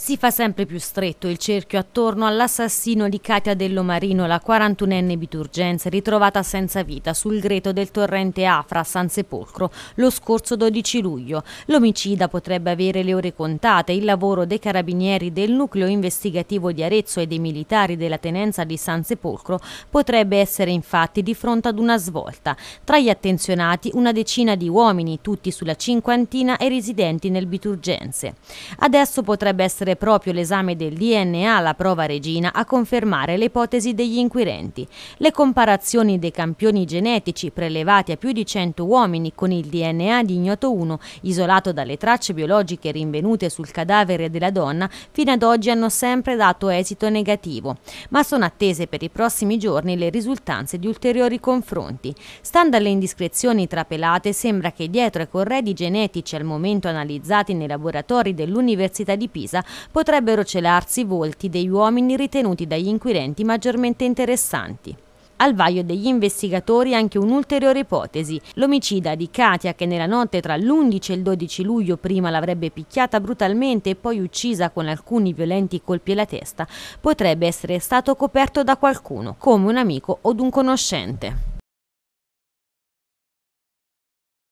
Si fa sempre più stretto il cerchio attorno all'assassino di Katia Dellomarino, la 41enne biturgense ritrovata senza vita sul greto del torrente Afra a San Sepolcro lo scorso 12 luglio. L'omicida potrebbe avere le ore contate, il lavoro dei carabinieri del nucleo investigativo di Arezzo e dei militari della tenenza di San Sepolcro potrebbe essere infatti di fronte ad una svolta. Tra gli attenzionati una decina di uomini, tutti sulla cinquantina e residenti nel biturgenze. Adesso potrebbe essere inoltre proprio l'esame del DNA alla prova regina a confermare le ipotesi degli inquirenti. Le comparazioni dei campioni genetici prelevati a più di 100 uomini con il DNA di ignoto 1, isolato dalle tracce biologiche rinvenute sul cadavere della donna, fino ad oggi hanno sempre dato esito negativo, ma sono attese per i prossimi giorni le risultanze di ulteriori confronti. Stando alle indiscrezioni trapelate, sembra che dietro ai corredi genetici al momento analizzati nei laboratori dell'Università di Pisa potrebbero celarsi volti degli uomini ritenuti dagli inquirenti maggiormente interessanti. Al vaglio degli investigatori anche un'ulteriore ipotesi, l'omicida di Katia che nella notte tra l'11 e il 12 luglio prima l'avrebbe picchiata brutalmente e poi uccisa con alcuni violenti colpi alla testa, potrebbe essere stato coperto da qualcuno, come un amico o un conoscente.